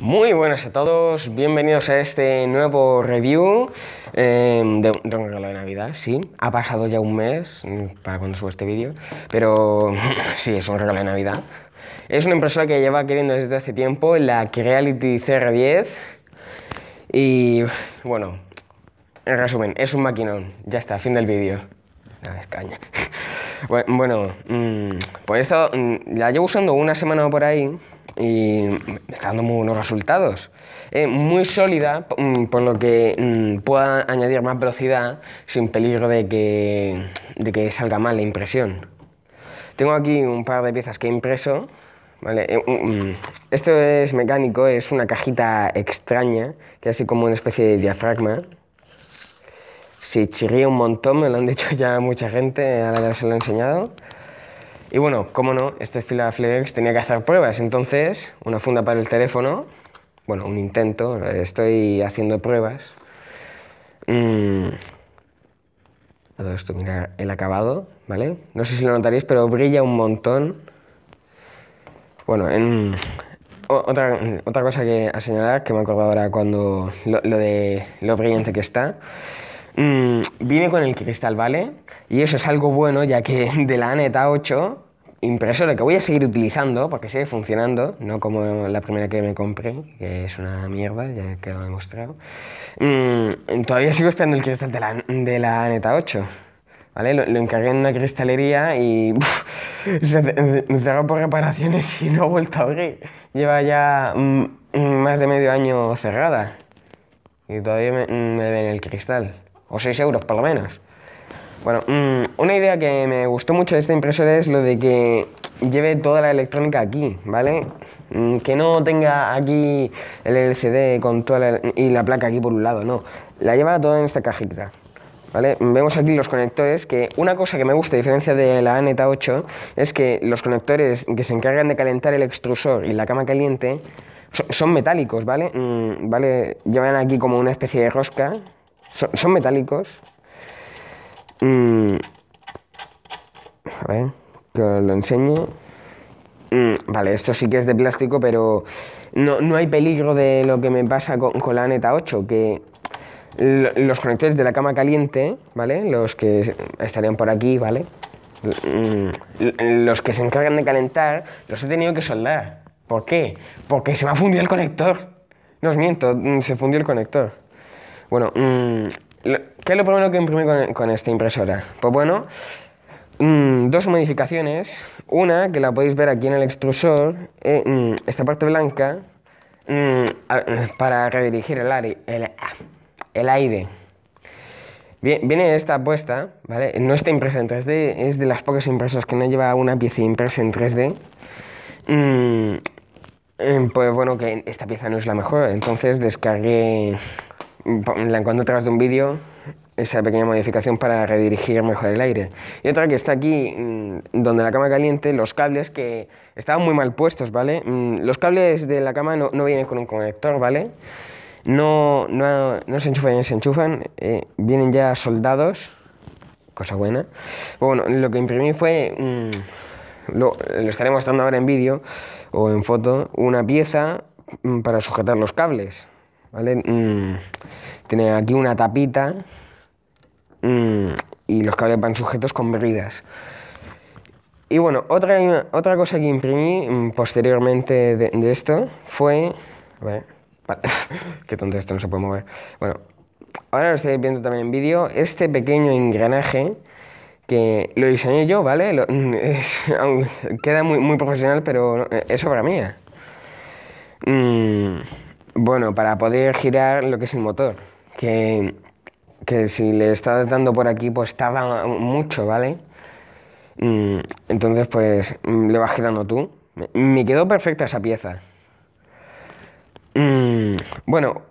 Muy buenas a todos, bienvenidos a este nuevo review eh, de, un regalo de Navidad, sí. Ha pasado ya un mes mm, para cuando subo este vídeo, pero sí, es un regalo de Navidad. Es una impresora que lleva queriendo desde hace tiempo, la Creality CR10. Y bueno, en resumen, es un maquinón. Ya está, fin del vídeo. Nada, es caña. bueno, pues esto mm, la llevo usando una semana por ahí y me está dando muy buenos resultados. Eh, muy sólida, mm, por lo que mm, pueda añadir más velocidad sin peligro de que, de que salga mal la impresión. Tengo aquí un par de piezas que he impreso. Vale, eh, mm, esto es mecánico, es una cajita extraña, que hace así como una especie de diafragma. se chirría un montón, me lo han dicho ya mucha gente al la lo enseñado. Y bueno, como no, este fila flex tenía que hacer pruebas, entonces una funda para el teléfono, bueno, un intento, estoy haciendo pruebas. Mm. esto, mira el acabado, ¿vale? No sé si lo notaréis, pero brilla un montón. Bueno, en... otra, otra, cosa que a señalar, que me acuerdo ahora cuando lo de lo brillante que está, Mm, vine con el cristal, ¿vale? Y eso es algo bueno, ya que de la Aneta 8, impresora que voy a seguir utilizando, porque sigue funcionando, no como la primera que me compré, que es una mierda, ya que lo he mostrado. Mm, todavía sigo esperando el cristal de la, de Aneta 8. ¿Vale? Lo, encargué en una cristalería y se cerró por reparaciones y no ha vuelto a abrir. Lleva ya mm, más de medio año cerrada y todavía me ven el cristal o 6 euros por lo menos. Bueno, mm, una idea que me gustó mucho de esta impresora es lo de que lleve toda la electrónica aquí, ¿vale? Mm, que no tenga aquí el LCD con toda y la placa aquí por un lado, no. La lleva toda en esta cajita, ¿vale? Vemos aquí los conectores, que una cosa que me gusta, a diferencia de la Aneta 8, es que los conectores que se encargan de calentar el extrusor y la cama caliente son, metálicos, ¿vale? Mm, ¿vale? Llevan aquí como una especie de rosca, son, metálicos. Mm. a ver, que lo enseñe. Mm, vale, esto sí que es de plástico, pero no, hay peligro de lo que me pasa con, con la Neta 8, que los conectores de la cama caliente, ¿vale? Los que estarían por aquí, ¿vale? Mm, los que se encargan de calentar, los he tenido que soldar. ¿Por qué? Porque se me ha fundido el conector. No os miento, se fundió el conector. Bueno, mm, ¿qué es lo primero que imprimí con, esta impresora? Pues bueno, mm, dos modificaciones. Una, que la podéis ver aquí en el extrusor, eh, mm, esta parte blanca, para redirigir el, aire, el, aire. Bien, viene esta puesta, ¿vale? No está impresa en 3D, es de las pocas impresas que no lleva una pieza impresa en 3D. Eh, pues bueno, que esta pieza no es la mejor, entonces descargué la encuentro detrás de un vídeo, esa pequeña modificación para redirigir mejor el aire. Y otra que está aquí, mm, donde la cama caliente, los cables que estaban muy mal puestos, ¿vale? Mm, los cables de la cama no, no vienen con un conector, ¿vale? No, no, no se enchufan, se enchufan, eh, vienen ya soldados, cosa buena. Bueno, lo que imprimí fue... Mm, lo, lo, estaré mostrando ahora en vídeo o en foto, una pieza para sujetar los cables. ¿vale? Mm, tiene aquí una tapita mm, y los cables van sujetos con bridas. Y bueno, otra, otra cosa que imprimí mm, posteriormente de, esto fue... A ver, vale, qué tonto esto, no se puede mover. Bueno, ahora lo estoy viendo también en vídeo, este pequeño engranaje que lo diseñé yo, ¿vale? queda muy, muy profesional, pero eh, es obra mía. Bueno, para poder girar lo que es el motor, que, si le estás dando por aquí, pues estaba mucho, ¿vale? Mm, entonces, pues mm, le vas girando tú. Me quedó perfecta esa pieza. Mm, bueno,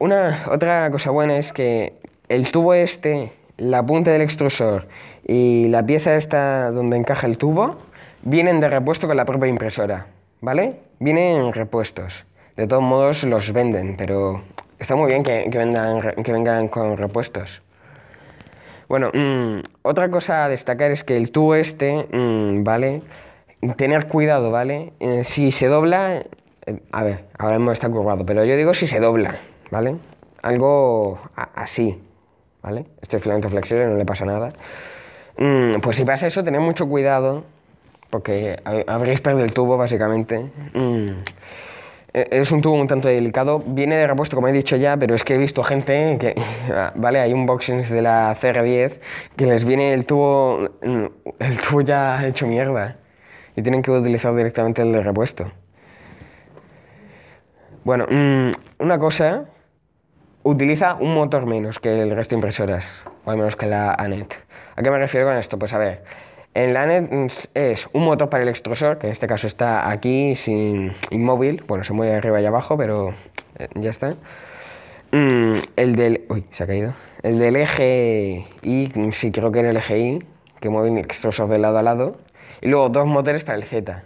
una otra cosa buena es que el tubo este, la punta del extrusor y la pieza esta donde encaja el tubo vienen de repuesto con la propia impresora, ¿vale? Vienen repuestos. De todos modos los venden, pero está muy bien que, vendan, que vengan con repuestos. Bueno, mm, otra cosa a destacar es que el tubo este, mm, ¿vale? Tener cuidado, ¿vale? Eh, si se dobla, eh, a ver, ahora mismo está curvado, pero yo digo si se dobla, ¿vale? Algo así, ¿vale? Este filamento flexible no le pasa nada. Mm, pues si pasa eso, tened mucho cuidado, porque habréis perdido el tubo, básicamente. Eh, es un tubo un tanto delicado, viene de repuesto como he dicho ya, pero es que he visto gente que, vale, hay unboxings de la CR10 que les viene el tubo, mm, el tubo ya hecho mierda y tienen que utilizar directamente el de repuesto. Bueno, mm, una cosa, utiliza un motor menos que el resto de impresoras, o al menos que la ANET. ¿A qué me refiero con esto? Pues a ver, en la net mm, es un motor para el extrusor, que en este caso está aquí sin inmóvil, bueno, se mueve arriba y abajo, pero eh, ya está. Mm, el del... se ha caído. El del eje Y, mm, sí creo que era el eje Y, que mueve el extrusor de lado a lado. Y luego dos motores para el Z,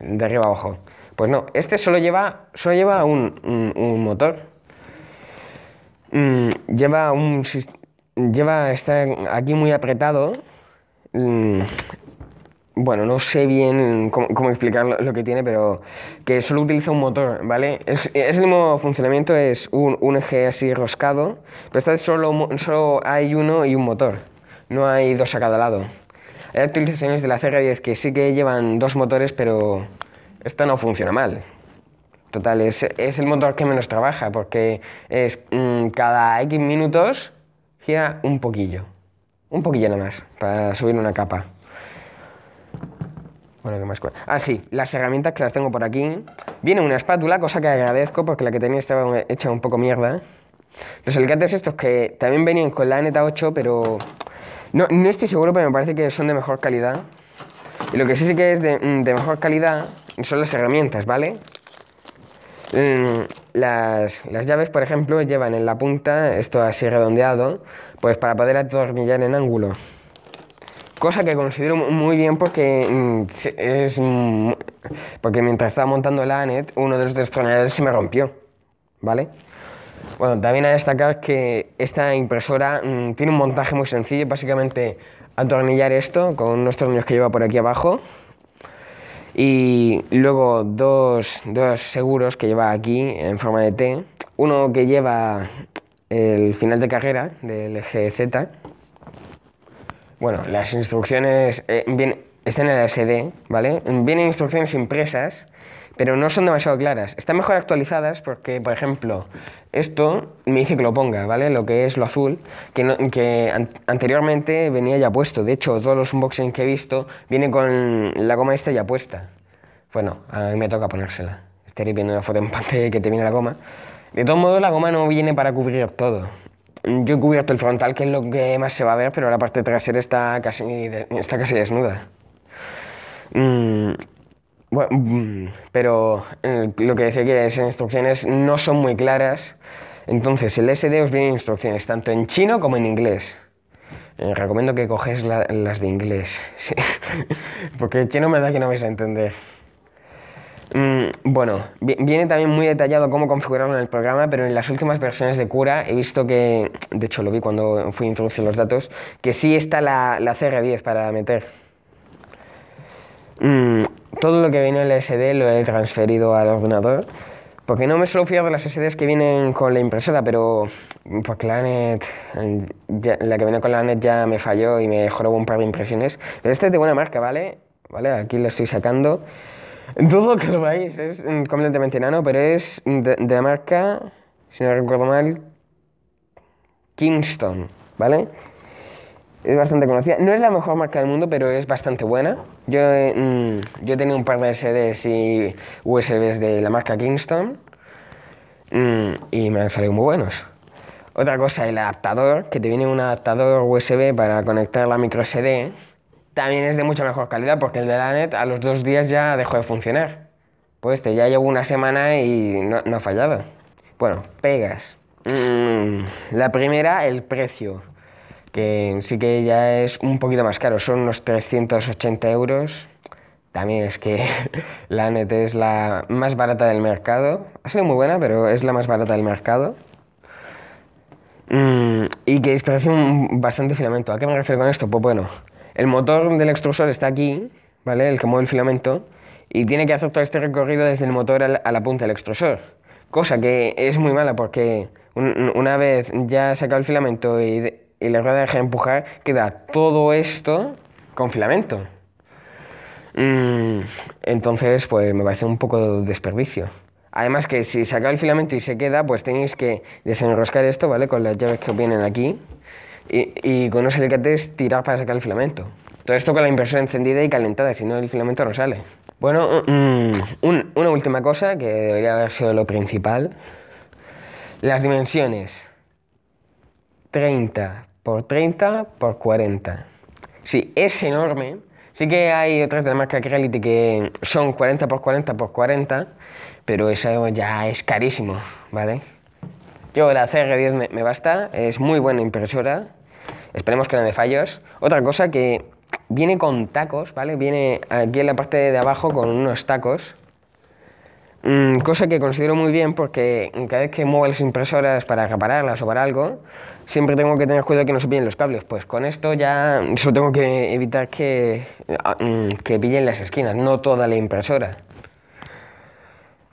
de arriba a abajo. Pues no, este solo lleva, solo lleva un, motor. Lleva un... Lleva... Está aquí muy apretado Mm, bueno, no sé bien cómo, explicar lo, que tiene, pero que solo utiliza un motor, ¿vale? Es, el mismo funcionamiento, es un, eje así roscado, pero esta vez solo, hay uno y un motor, no hay dos a cada lado. Hay actualizaciones de la CR10 que sí que llevan dos motores, pero esta no funciona mal. Total, es, el motor que menos trabaja, porque es mm, cada X minutos gira un poquillo. Un poquillo nada más, para subir una capa. Bueno, ¿qué más? Ah, sí, las herramientas que las tengo por aquí. Viene una espátula, cosa que agradezco porque la que tenía estaba hecha un poco mierda. Los alicates estos que también venían con la neta 8, pero... No, estoy seguro, pero me parece que son de mejor calidad. Y lo que sí sí que es de, mm, de mejor calidad son las herramientas, ¿vale? Mm, las, llaves, por ejemplo, llevan en la punta esto así redondeado, pues para poder atornillar en ángulo. Cosa que considero muy bien porque mm, es porque mientras estaba montando la ANET, uno de los destornilladores se me rompió, ¿vale? Bueno, también a destacar que esta impresora mm, tiene un montaje muy sencillo, básicamente atornillar esto con unos tornillos que lleva por aquí abajo, y luego dos, seguros que lleva aquí en forma de T. Uno que lleva el final de carrera del GZ. Bueno, las instrucciones eh, están en el SD, ¿vale? Vienen instrucciones impresas pero no son demasiado claras. Están mejor actualizadas porque, por ejemplo, esto me dice que lo ponga, ¿vale? Lo que es lo azul, que, que anteriormente venía ya puesto. De hecho, todos los unboxings que he visto vienen con la goma esta ya puesta. Bueno, a mí me toca ponérsela. Estaré viendo una foto en pantalla que te viene la goma. De todos modos, la goma no viene para cubrir todo. Yo he cubierto el frontal, que es lo que más se va a ver, pero la parte trasera está casi, está casi desnuda. Mm, bueno, pero eh, lo que decía que esas instrucciones no son muy claras. Entonces, el SD os viene instrucciones tanto en chino como en inglés. Eh, recomiendo que coges las de inglés, porque chino me da que no vais a entender. Mm, bueno, viene también muy detallado cómo configurarlo en el programa, pero en las últimas versiones de Cura he visto que, de hecho lo vi cuando fui a introducir los datos, que sí está la, la CR10 para meter. Mm, todo lo que vino en la SD lo he transferido al ordenador. Porque no me suelo fiar de las SDs que vienen con la impresora, pero porque pues, la e la que viene con la net ya me falló y me jorobó un par de impresiones. Pero este es de buena marca, ¿vale? ¿Vale? Aquí lo estoy sacando. Dudo que lo veáis, es mm, completamente nano, pero es de, de, la marca, si no recuerdo mal, Kingston, ¿vale? Es bastante conocida. No es la mejor marca del mundo, pero es bastante buena. Yo, mm, yo tenía un par de SDs y USBs de la marca Kingston mm, y me han salido muy buenos. Otra cosa, el adaptador, que te viene un adaptador USB para conectar la micro SD, también es de mucha mejor calidad porque el de la net a los dos días ya dejó de funcionar. Pues este ya llevo una semana y no, ha fallado. Bueno, pegas. Mm, la primera, el precio que sí que ya es un poquito más caro, son unos 380 euros. También es que la net es la más barata del mercado. Ha sido muy buena, pero es la más barata del mercado. Mm, y que desperdicia bastante filamento. ¿A qué me refiero con esto? Pues bueno, el motor del extrusor está aquí, ¿vale? El que mueve el filamento. Y tiene que hacer todo este recorrido desde el motor a la punta del extrusor. Cosa que es muy mala porque una vez ya sacado el filamento y y la rueda deja de empujar, queda todo esto con filamento. Mm, entonces, pues me parece un poco de desperdicio. Además, que si saca el filamento y se queda, pues tenéis que desenroscar esto, ¿vale? Con las llaves que vienen aquí. Y, con unos alicates tirar para sacar el filamento. Todo esto con la impresora encendida y calentada, si no el filamento no sale. Bueno, mm, una última cosa que debería haber sido lo principal. Las dimensiones. 30 30 por 40. Sí, es enorme. Sí que hay otras de la marca Creality que son 40 por 40 por 40, pero eso ya es carísimo, ¿vale? Yo la CR10 me, me basta, es muy buena impresora, esperemos que no de fallos. Otra cosa que viene con tacos, ¿vale? Viene aquí en la parte de abajo con unos tacos Mm, cosa que considero muy bien porque cada vez que muevo las impresoras para repararlas o para algo, siempre tengo que tener cuidado que no se pillen los cables. Pues con esto ya solo tengo que evitar que, ah, mm, que pillen las esquinas, no toda la impresora.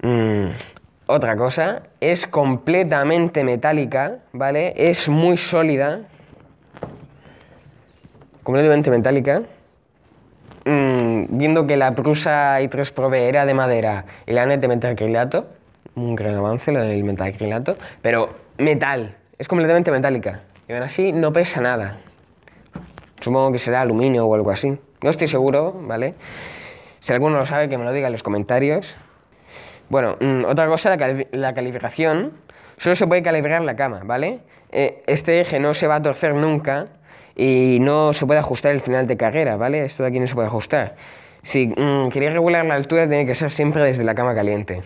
Mm, otra cosa, es completamente metálica, ¿vale? Es muy sólida. Completamente metálica viendo que la prusa I3 B era de madera y la NET de metacrilato, un gran avance lo del metacrilato, pero metal, es completamente metálica. Y aún así no pesa nada. Supongo que será aluminio o algo así. No estoy seguro, ¿vale? Si alguno lo sabe, que me lo diga en los comentarios. Bueno, mm, otra cosa, la, calibración. Solo se puede calibrar la cama, ¿vale? Eh, este eje no se va a torcer nunca y no se puede ajustar el final de carrera, ¿vale? Esto de aquí no se puede ajustar. Si queréis mm, quería regular la altura, tiene que ser siempre desde la cama caliente.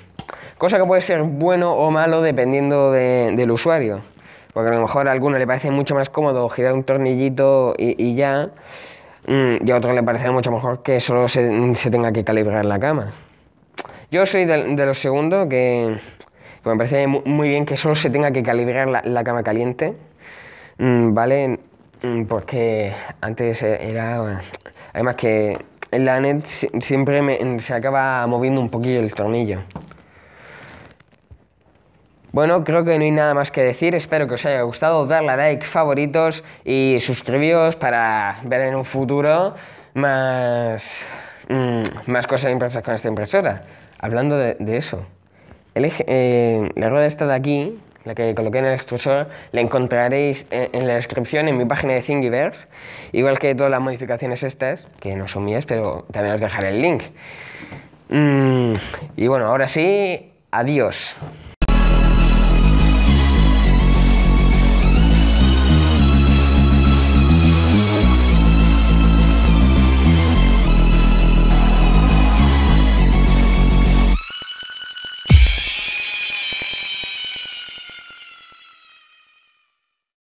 Cosa que puede ser bueno o malo dependiendo del usuario. Porque a lo mejor a alguno le parece mucho más cómodo girar un tornillito y, ya, mm, y a otro le parecerá mucho mejor que solo se, tenga que calibrar la cama. Yo soy de, los segundos que, me parece muy bien que solo se tenga que calibrar la, cama caliente, mm, ¿vale? Porque antes era... además que la net siempre se acaba moviendo un poquillo el tornillo. Bueno, creo que no hay nada más que decir. Espero que os haya gustado. Darle a like, favoritos y suscribiros para ver en un futuro más, mm, más cosas impresas con esta impresora. Hablando de, eso, eh, la rueda está de aquí la que coloqué en el extrusor, la encontraréis en, la descripción en mi página de Thingiverse, igual que todas las modificaciones estas, que no son mías, pero también os dejaré el link. Mm, y bueno, ahora sí, adiós.